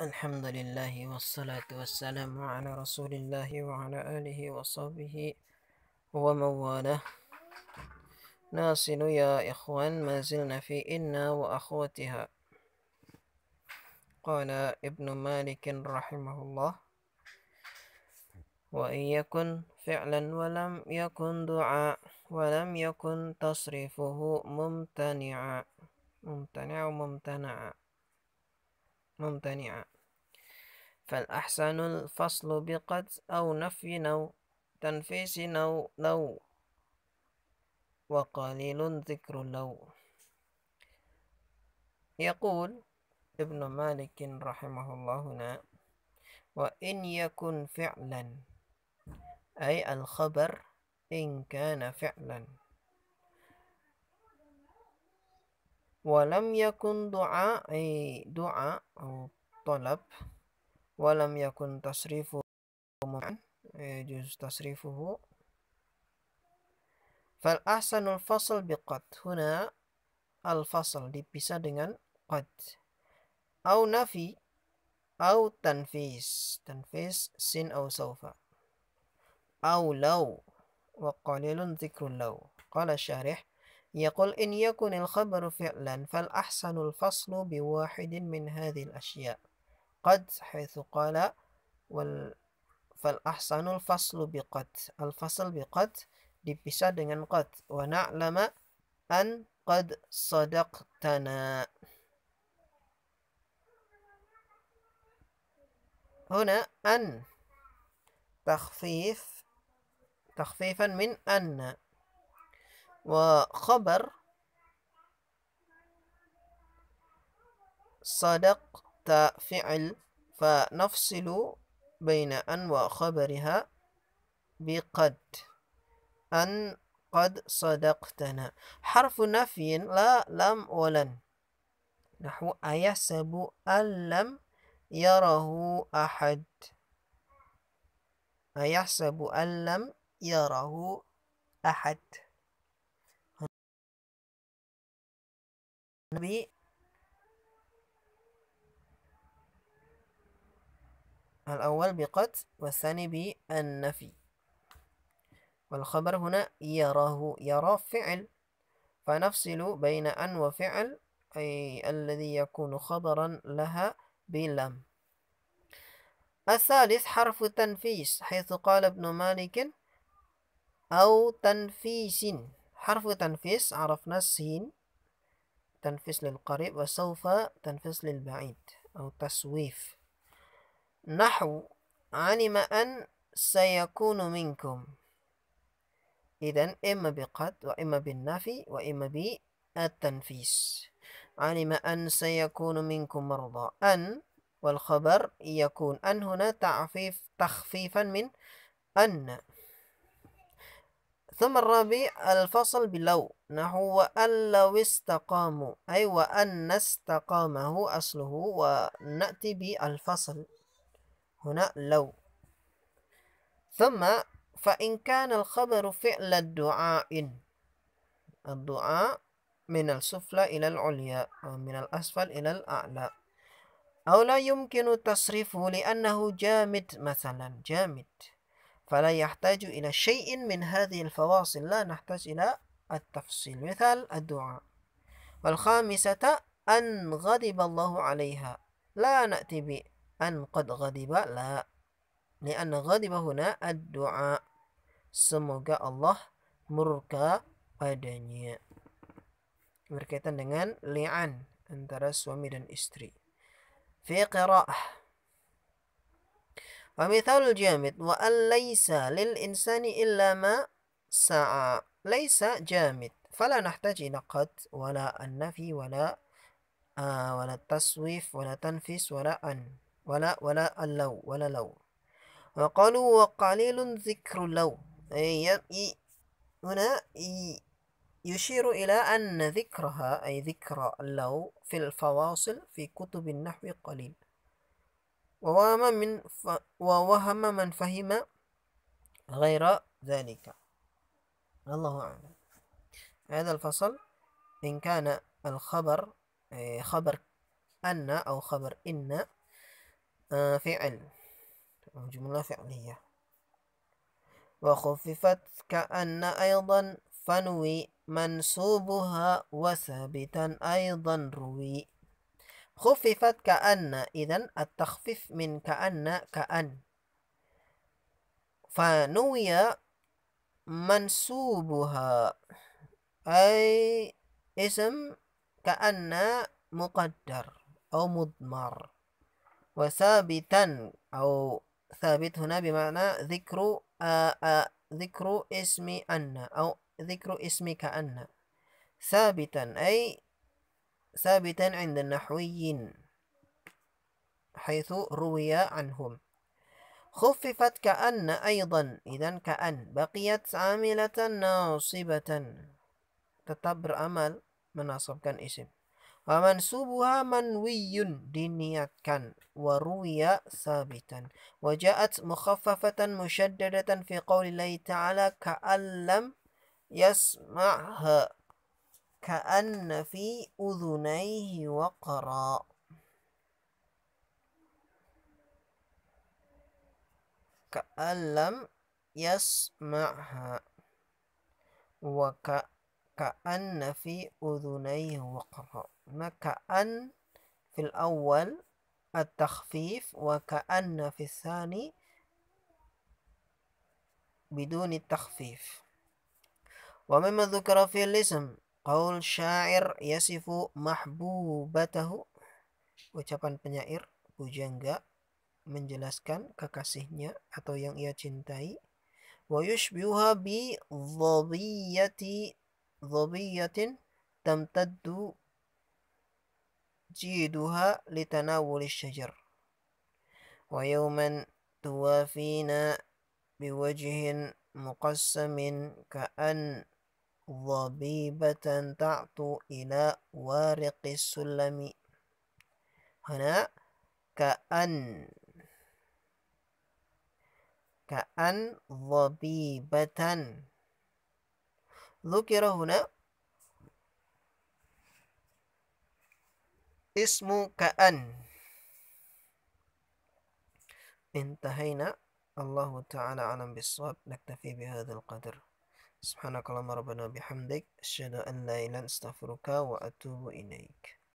الحمد لله والصلاة والسلام على رسول الله وعلى آله وصحبه ومن والاه ناصل يا إخوان ما زلنا في إنا وأخوتها قال ابن مالك رحمه الله وإن يكن فعلا ولم يكن دعاء ولم يكن تصريفه ممتنعا ممتنع ممتنعا ممتنعة فالأحسن الفصل بقد أو نفي نو تنفيس نو لو وقليل ذكر لو يقول ابن مالك رحمه الله هنا وإن يكن فعلا أي الخبر إن كان فعلا walam yakun doa eh doa au tolap walam yakun tasrifu kemudian eh jus tasrifu fal ahsanul fasal biqat huna al fasal dipisah dengan qat au nafi au tanfis tanfis sin au saufa au law wa qalilun dhikrul law qala syarih يقول إن يكن الخبر فعلا فالأحسن الفصل بواحد من هذه الأشياء قد حيث قال وال فالأحسن الفصل بقد الفصل بقد fasl biqad dipisah dengan أن قد صدقتنا هنا أن تخفيف تخفيفا من أن وخبر صدقت فعل فنفصل بين أن وخبرها بقد أن قد صدقتنا حرف نفي لا لم ولن نحو أيحسب أن لم يره أحد أيحسب أن لم يره أحد الأول بقد والثاني بالنفي والخبر هنا يراه يرى فعل فنفصل بين أن وفعل أي الذي يكون خبرا لها بلم الثالث حرف تنفيس حيث قال ابن مالك أو تنفيس حرف تنفيس عرفنا السين تنفس للقريب وسوف تنفس للبعيد أو تسويف نحو علم أن سيكون منكم إذا إما بقد وإما بالنفي وإما بالتنفيس علم أن سيكون منكم مرضى أن والخبر يكون أن هنا تعفيف تخفيفا من أن ثم الرابع الفصل بلو نحو أن لو استقاموا أي وأن استقامه أصله ونأتي بالفصل هنا لو ثم فإن كان الخبر فعل الدعاء الدعاء من السفلى إلى العليا من الأسفل إلى الأعلى أو لا يمكن تصريفه لأنه جامد مثلا جامد فلا يحتاج إلى شيء من هذه الفواصل لا نحتاج إلى التفصيل مثال الدعاء والخامسة أن غضب الله عليها لا نأتي بأن قد غضب لا لأن غضب هنا الدعاء semoga Allah murka padanya berkaitan dengan li'an antara suami dan istri fi qira'ah ومثال الجامد وأن ليس للإنسان إلا ما سعى ليس جامد فلا نحتاج إلى قد ولا النفي ولا آه ولا التصويف ولا تنفيس ولا أن ولا ولا اللو ولا لو وقالوا وقليل ذكر لو إيه، هنا يشير إلى أن ذكرها أي ذكر لو في الفواصل في كتب النحو قليل ووهم من ف... ووهم من فهم غير ذلك الله أعلم هذا الفصل إن كان الخبر آه، خبر أن أو خبر إن آه، فعل أو جملة فعلية وخففت كأن أيضا فنوي منسوبها وثابتا أيضا روي خففت كأن إذا التخفيف من كأن كأن فنوي منسوبها أي اسم كأن مقدر أو مضمر وثابتا أو ثابت هنا بمعنى ذكر ذكر اسم أن أو ذكر اسم كأن ثابتا أي ثابتا عند النحويين حيث روي عنهم خففت كأن أيضا إذا كأن بقيت عاملة ناصبة تتبر أمل مناصب كان اسم ومنسوبها منوي دينية كان وروي ثابتا وجاءت مخففة مشددة في قول الله تعالى كأن لم يسمعها كأن في أذنيه وقرا كأن لم يسمعها وكأن في أذنيه وقرا ما كأن في الأول التخفيف وكأن في الثاني بدون التخفيف ومما ذكر في الاسم Qaul syair yasifu mahbubatahu. Ucapan penyair pujangga menjelaskan kekasihnya atau yang ia cintai. Wa yushbihuha bi dhabiyati dhabiyatin tamtaddu jiduha litanawuli syajar. Wa yawman tuwafina biwajhin muqassamin ka'an ضبيبة تعطو إلى وارق السلم هنا كأن كأن ضبيبة ذكر هنا اسم كأن انتهينا الله تعالى أعلم بالصواب نكتفي بهذا القدر سبحانك اللهم ربنا وبحمدك أشهد أن لا إله إلا أنت أستغفرك وأتوب إليك